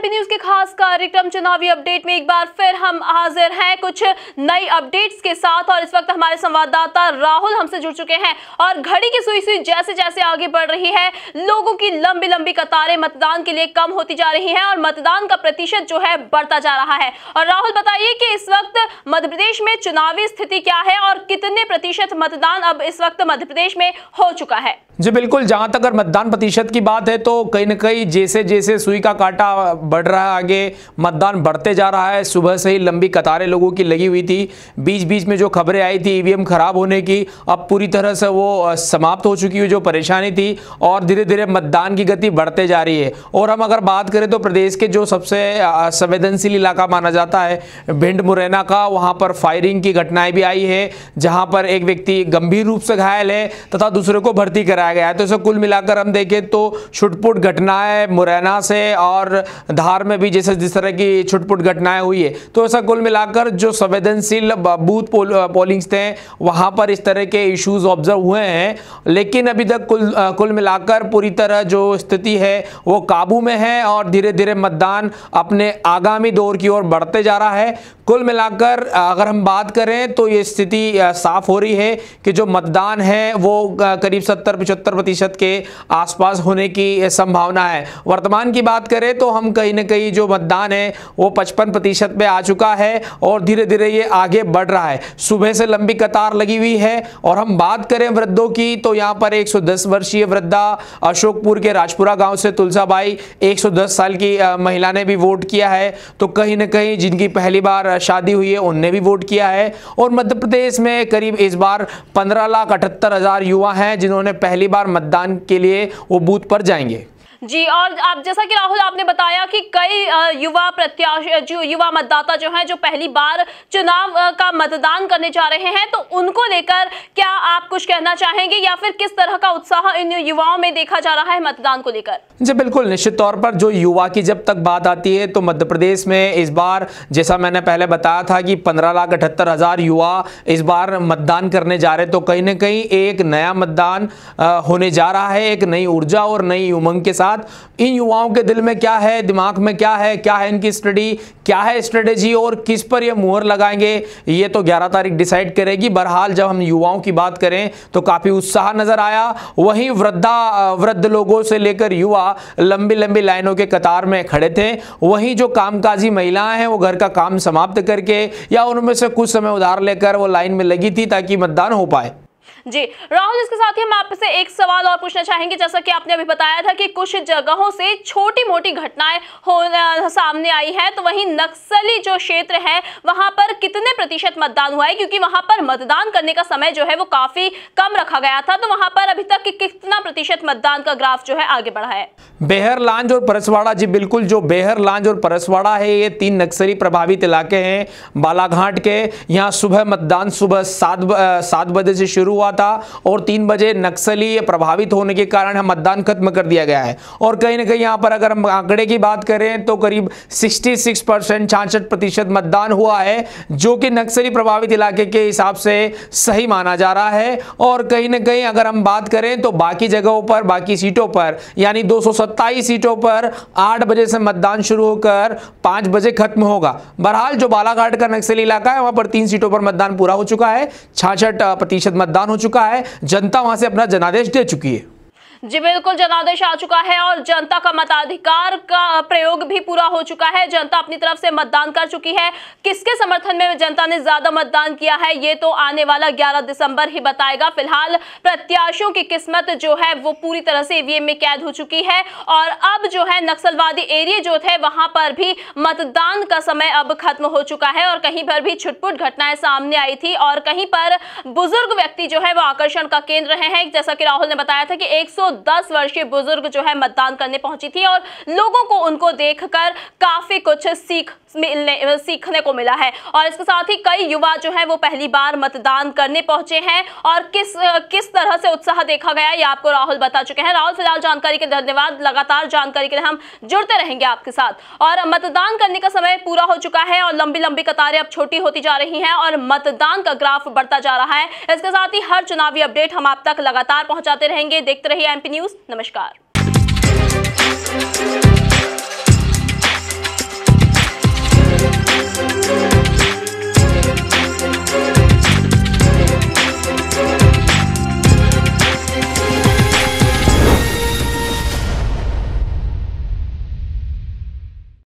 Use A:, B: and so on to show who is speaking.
A: MP news के खास कार्यक्रम चुनावी अपडेट में एक बार फिर हम हाजिर हैं कुछ नई अपडेट्स के साथ और इस वक्त हमारे संवाददाता राहुल हमसे जुड़ चुके हैं और घड़ी की सुई सुई जैसे जैसे आगे बढ़ रही है लोगों की लंबी लंबी कतारें मतदान के लिए कम होती जा रही हैं और मतदान का प्रतिशत जो है बढ़ता जा रहा है और राहुल बताइए कि इस वक्त मध्यप्रदेश में चुनावी स्थिति क्या है और कितने प्रतिशत मतदान अब इस वक्त मध्यप्रदेश में हो चुका है
B: जी बिल्कुल जहां तक अगर मतदान प्रतिशत की बात है तो कहीं ना कहीं जैसे जैसे सुई का कांटा बढ़ रहा है आगे मतदान बढ़ते जा रहा है सुबह से ही लंबी कतारें लोगों की लगी हुई थी बीच बीच में जो खबरें आई थी ईवीएम खराब होने की अब पूरी तरह से वो समाप्त हो चुकी हुई जो परेशानी थी और धीरे धीरे मतदान की गति बढ़ते जा रही है और हम अगर बात करें तो प्रदेश के जो सबसे संवेदनशील इलाका माना जाता है भिंड मुरैना का वहाँ पर फायरिंग की घटनाएं भी आई है जहाँ पर एक व्यक्ति गंभीर रूप से घायल है तथा दूसरे को भर्ती कराया बताया गया है तो इसे कुल मिलाकर हम देखें तो छुटपुट घटनाएं मुरैना से और धार में भी जैसे जिस तरह की छुटपुट घटनाएं हुई है तो ऐसा कुल मिलाकर जो संवेदनशील बूथ पोल, पोलिंग्स थे वहां पर इस तरह के इश्यूज ऑब्जर्व हुए हैं लेकिन अभी तक कुल कुल मिलाकर पूरी तरह जो स्थिति है वो काबू में है और धीरे धीरे मतदान अपने आगामी दौर की ओर बढ़ते जा रहा है कुल मिलाकर अगर हम बात करें तो ये स्थिति साफ हो रही है कि जो मतदान है वो करीब सत्तर पिछहत्तर पचहत्तर प्रतिशत के आसपास होने की संभावना है वर्तमान की बात करें तो हम कहीं ना कहीं जो मतदान है वो पचपन प्रतिशत पे आ चुका है और धीरे धीरे ये आगे बढ़ रहा है सुबह से लंबी कतार लगी हुई है और हम बात करें वृद्धों की तो यहाँ पर एक वर्षीय वृद्धा अशोकपुर के राजपुरा गांव से तुलसाबाई 110 साल की महिला ने भी वोट किया है तो कहीं ना कहीं जिनकी पहली बार शादी हुई है उनने भी वोट किया है और मध्य प्रदेश में करीब इस बार पंद्रह लाख अठहत्तर हज़ार युवा हैं जिन्होंने पहली पहली बार मतदान के लिए वो बूथ पर जाएंगे
A: जी और आप जैसा कि राहुल आपने बताया कि कई युवा प्रत्याशी जो युवा मतदाता जो हैं जो पहली बार चुनाव का मतदान करने जा रहे हैं तो उनको लेकर क्या आप कुछ कहना चाहेंगे या फिर किस तरह का उत्साह इन युवाओं में देखा जा रहा है मतदान को लेकर
B: जी बिल्कुल निश्चित तौर पर जो युवा की जब तक बात आती है तो मध्य प्रदेश में इस बार जैसा मैंने पहले बताया था कि पंद्रह लाख अठहत्तर हजार युवा इस बार मतदान करने जा रहे तो कहीं ना कहीं एक नया मतदान होने जा रहा है एक नई ऊर्जा और नई उमंग के साथ साथ इन युवाओं के दिल में क्या है दिमाग में क्या है क्या है इनकी स्टडी क्या है स्ट्रेटेजी और किस पर ये मुहर लगाएंगे ये तो 11 तारीख डिसाइड करेगी बहरहाल जब हम युवाओं की बात करें तो काफ़ी उत्साह नज़र आया वहीं वृद्धा वृद्ध लोगों से लेकर युवा लंबी लंबी लाइनों के कतार में खड़े थे वहीं जो कामकाजी महिलाएं हैं वो घर का काम समाप्त करके या उनमें से कुछ समय उधार लेकर वो लाइन में लगी थी ताकि मतदान हो पाए
A: जी राहुल इसके साथ ही हम आपसे एक सवाल और पूछना चाहेंगे जैसा कि आपने अभी बताया था कि कुछ जगहों से छोटी मोटी घटनाएं सामने आई है तो वहीं नक्सली जो क्षेत्र है वहां पर कितने प्रतिशत मतदान हुआ है क्योंकि वहां पर मतदान करने का समय जो है वो काफी कम रखा गया था तो वहां पर अभी तक कितना प्रतिशत मतदान का ग्राफ जो है आगे बढ़ा है
B: बेहर लांज और परसवाड़ा जी बिल्कुल जो बेहर लांज और परसवाड़ा है ये तीन नक्सली प्रभावित इलाके हैं बालाघाट के यहाँ सुबह मतदान सुबह सात सात बजे से शुरू हुआ था और तीन बजे नक्सली प्रभावित होने के कारण मतदान खत्म कर दिया गया है और कहीं ना कहीं यहां पर अगर हम आंकड़े की बात करें तो करीब 66 परसेंट छाछठ प्रतिशत मतदान हुआ है जो कि नक्सली प्रभावित इलाके के हिसाब से सही माना जा रहा है और कहीं ना कहीं अगर हम बात करें तो बाकी जगहों पर बाकी सीटों पर यानी दो सीटों पर आठ बजे से मतदान शुरू होकर पांच बजे खत्म होगा बहरहाल जो बालाघाट का नक्सली इलाका है वहां पर तीन सीटों पर मतदान पूरा हो चुका है छाछठ प्रतिशत मतदान मतदान हो चुका है जनता वहां से अपना जनादेश दे चुकी है
A: जी बिल्कुल जनादेश आ चुका है और जनता का मताधिकार का प्रयोग भी पूरा हो चुका है जनता अपनी तरफ से मतदान कर चुकी है किसके समर्थन में जनता ने ज्यादा मतदान किया है ये तो आने वाला 11 दिसंबर ही बताएगा फिलहाल प्रत्याशियों की किस्मत जो है वो पूरी तरह से ईवीएम में कैद हो चुकी है और अब जो है नक्सलवादी एरिया जो थे वहां पर भी मतदान का समय अब खत्म हो चुका है और कहीं पर भी छुटपुट घटनाएं सामने आई थी और कहीं पर बुजुर्ग व्यक्ति जो है वो आकर्षण का केंद्र रहे हैं जैसा कि राहुल ने बताया था कि एक 110 वर्षीय बुजुर्ग जो है मतदान करने पहुंची थी और लोगों को उनको देखकर काफी कुछ सीख मिलने सीखने को मिला है और इसके साथ ही कई युवा जो है वो पहली बार मतदान करने पहुंचे हैं और किस किस तरह से उत्साह देखा गया ये आपको राहुल बता चुके हैं राहुल फिलहाल जानकारी के धन्यवाद लगातार जानकारी के लिए हम जुड़ते रहेंगे आपके साथ और मतदान करने का समय पूरा हो चुका है और लंबी लंबी कतारें अब छोटी होती जा रही हैं और मतदान का ग्राफ बढ़ता जा रहा है इसके साथ ही हर चुनावी अपडेट हम आप तक लगातार पहुंचाते रहेंगे देखते रहिए एमपी न्यूज नमस्कार